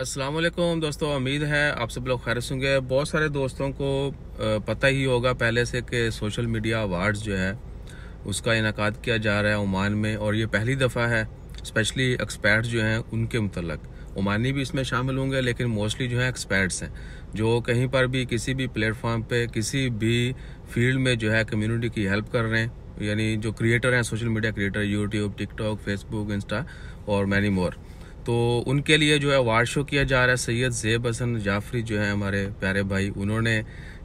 अस्सलाम वालेकुम दोस्तों उम्मीद है आप सब लोग खैर होंगे बहुत सारे दोस्तों को पता ही होगा पहले से कि सोशल मीडिया अवार्ड्स जो है उसका इनका किया जा रहा है ओमान में और ये पहली दफ़ा है स्पेशली एक्सपर्ट जो हैं उनके मतलब ओमानी भी इसमें शामिल होंगे लेकिन मोस्टली जो है एक्सपर्ट्स हैं जो कहीं पर भी किसी भी प्लेटफॉर्म पर किसी भी फील्ड में जो है कम्यूनिटी की हेल्प कर रहे हैं यानी जो क्रिएटर हैं social media creator YouTube TikTok Facebook Insta और मैनी मोर तो उनके लिए जो है शो किया जा रहा है सैयद ज़ेब हसन जाफरी जो है हमारे प्यारे भाई उन्होंने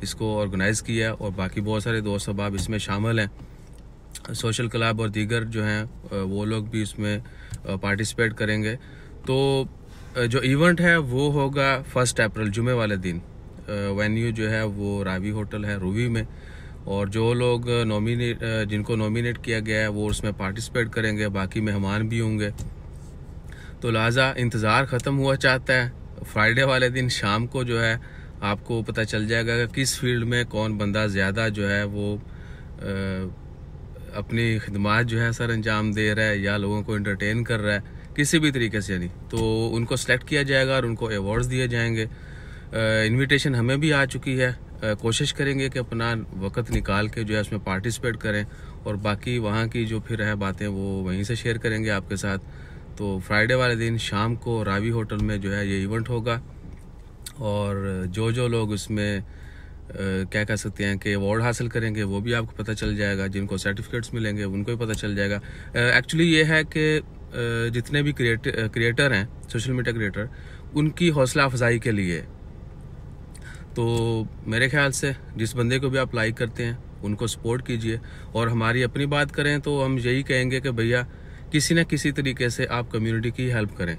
इसको ऑर्गेनाइज़ किया और बाकी बहुत सारे दोस्त अहबाब इसमें शामिल हैं सोशल क्लब और दीगर जो हैं वो लोग भी इसमें पार्टिसिपेट करेंगे तो जो इवेंट है वो होगा फर्स्ट अप्रैल जुमे वाले दिन वेन्यू जो है वो रावी होटल है रूवी में और जो लोग नॉमिनेट जिनको नॉमिनेट किया गया है वो उसमें पार्टिसिपेट करेंगे बाकी मेहमान भी होंगे तो लिहाजा इंतज़ार ख़त्म हुआ चाहता है फ्राइडे वाले दिन शाम को जो है आपको पता चल जाएगा कि किस फील्ड में कौन बंदा ज़्यादा जो है वो आ, अपनी खदमात जो है सर अंजाम दे रहा है या लोगों को इंटरटेन कर रहा है किसी भी तरीके से नहीं तो उनको सेलेक्ट किया जाएगा और उनको अवार्ड्स दिए जाएंगे इनविटेशन हमें भी आ चुकी है आ, कोशिश करेंगे कि अपना वक्त निकाल के जो है उसमें पार्टिसिपेट करें और बाकी वहाँ की जो फिर है बातें वो वहीं से शेयर करेंगे आपके साथ तो फ्राइडे वाले दिन शाम को रावी होटल में जो है ये इवेंट होगा और जो जो लोग उसमें क्या कह सकते हैं कि अवार्ड हासिल करेंगे वो भी आपको पता चल जाएगा जिनको सर्टिफिकेट्स मिलेंगे उनको भी पता चल जाएगा एक्चुअली ये है कि जितने भी क्रिएट क्रिएटर हैं सोशल मीडिया क्रिएटर उनकी हौसला अफजाई के लिए तो मेरे ख्याल से जिस बंदे को भी आप लाइक करते हैं उनको सपोर्ट कीजिए और हमारी अपनी बात करें तो हम यही कहेंगे कि भैया किसी न किसी तरीके से आप कम्युनिटी की हेल्प करें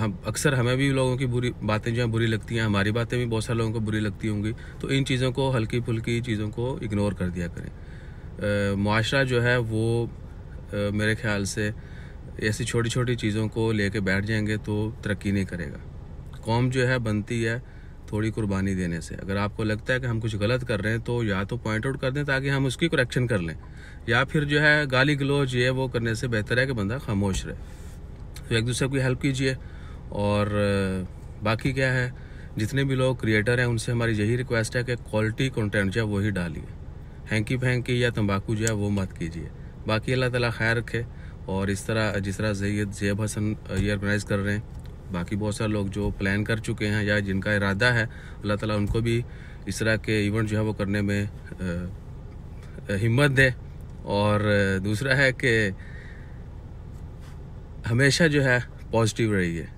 हम अक्सर हमें भी लोगों की बुरी बातें जो हैं बुरी लगती हैं हमारी बातें भी बहुत सारे लोगों को बुरी लगती होंगी तो इन चीज़ों को हल्की फुल्की चीज़ों को इग्नोर कर दिया करें माशरा जो है वो आ, मेरे ख्याल से ऐसी छोटी छोटी चीज़ों को लेके बैठ जाएंगे तो तरक्की नहीं करेगा कौम जो है बनती है थोड़ी कुर्बानी देने से अगर आपको लगता है कि हम कुछ गलत कर रहे हैं तो या तो पॉइंट आउट कर दें ताकि हम उसकी करेक्शन कर लें या फिर जो है गाली गलोज ये वो करने से बेहतर है कि बंदा खामोश रहे तो एक दूसरे की हेल्प कीजिए और बाकी क्या है जितने भी लोग क्रिएटर हैं उनसे हमारी यही रिक्वेस्ट है कि क्वालिटी कंटेंट जो है वही डालिए हैंकी फेंकी या तंबाकू जो है वो मत कीजिए बाकी अल्लाह ताला खैर रखे और इस तरह जिस तरह जैद जैब हसन ये ऑर्गेनाइज़ कर रहे हैं बाकी बहुत सारे लोग जो प्लान कर चुके हैं या जिनका इरादा है अल्लाह ताला उनको भी इस तरह के इवेंट जो है वो करने में हिम्मत दे और दूसरा है कि हमेशा जो है पॉजिटिव रहिए